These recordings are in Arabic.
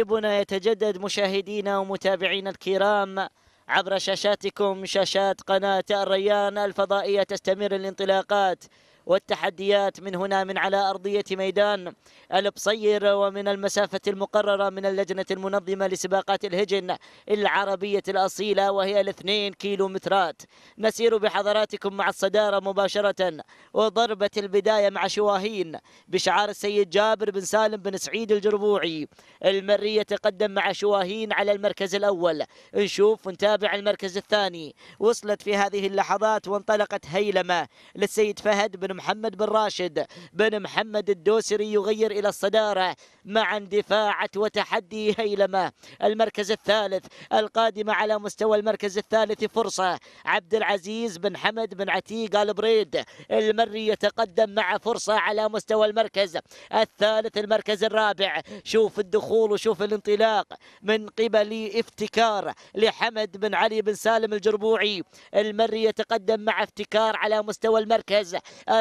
تدريبنا يتجدد مشاهدينا ومتابعينا الكرام عبر شاشاتكم شاشات قناة الريان الفضائية تستمر الانطلاقات والتحديات من هنا من على أرضية ميدان البصير ومن المسافة المقررة من اللجنة المنظمة لسباقات الهجن العربية الأصيلة وهي الاثنين كيلو مترات نسير بحضراتكم مع الصدارة مباشرة وضربة البداية مع شواهين بشعار السيد جابر بن سالم بن سعيد الجربوعي المرية تقدم مع شواهين على المركز الأول نشوف ونتابع المركز الثاني وصلت في هذه اللحظات وانطلقت هيلمة للسيد فهد بن محمد بن راشد بن محمد الدوسري يغير إلى الصدارة مع اندفاعة وتحدي هيلمة المركز الثالث القادمة على مستوى المركز الثالث فرصة عبد العزيز بن حمد بن عتيق البريد المري يتقدم مع فرصة على مستوى المركز الثالث المركز الرابع شوف الدخول وشوف الانطلاق من قبل افتكار لحمد بن علي بن سالم الجربوعي المري يتقدم مع افتكار على مستوى المركز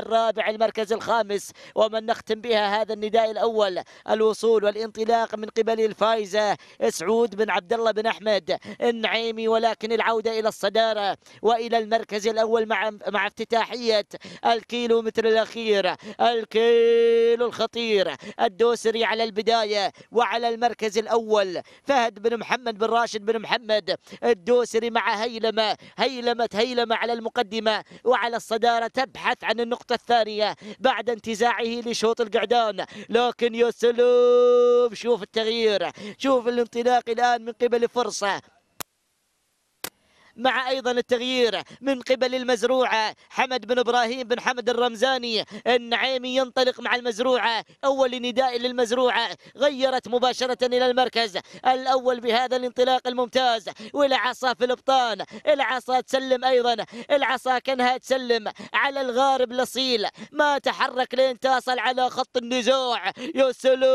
الرابع المركز الخامس ومن نختم بها هذا النداء الأول الوصول والانطلاق من قبل الفايزة سعود بن عبد الله بن أحمد النعيمي ولكن العودة إلى الصدارة وإلى المركز الأول مع مع افتتاحية الكيلو متر الأخير الكيلو الخطير الدوسري على البداية وعلى المركز الأول فهد بن محمد بن راشد بن محمد الدوسري مع هيلمة هيلمة هيلمة على المقدمة وعلى الصدارة تبحث عن النقطة الثانية بعد انتزاعه لشوط القعدان لكن يا سلام شوف التغيير شوف الانطلاق الآن من قبل فرصة مع أيضا التغيير من قبل المزروعة حمد بن إبراهيم بن حمد الرمزاني النعيمي ينطلق مع المزروعة أول نداء للمزروعة غيرت مباشرة إلى المركز الأول بهذا الانطلاق الممتاز والعصا في الابطان العصا تسلم أيضا العصا كانها تسلم على الغارب الأصيل ما تحرك لين تصل على خط النزوع يا سلام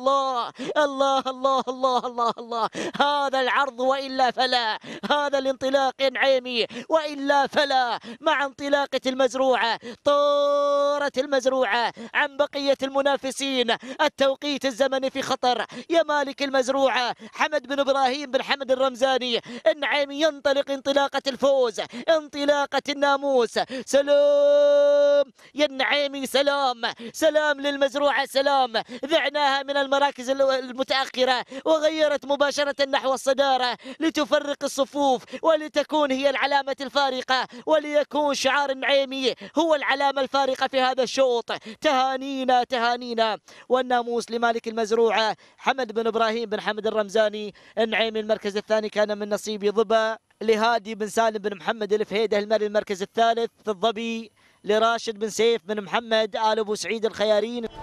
الله الله الله الله الله الله هذا العرض وإلا فلا هذا الانطلاق يا نعيمي وإلا فلا مع انطلاقة المزروعة طارت المزروعة عن بقية المنافسين التوقيت الزمني في خطر يا مالك المزروعة حمد بن إبراهيم بن حمد الرمزاني النعيمي ينطلق انطلاقة الفوز انطلاقة الناموس سلام اليوم يا النعيمي سلام سلام للمزروعة سلام ذعناها من المراكز المتأخرة وغيرت مباشرة نحو الصدارة لتفرق الصفوف ولتكون هي العلامة الفارقة وليكون شعار النعيمي هو العلامة الفارقة في هذا الشوط تهانينا تهانينا والناموس لمالك المزروعة حمد بن إبراهيم بن حمد الرمزاني النعيمي المركز الثاني كان من نصيب ضبا لهادي بن سالم بن محمد الفهيده المري المركز الثالث الظبي لراشد بن سيف بن محمد آل أبو سعيد الخيارين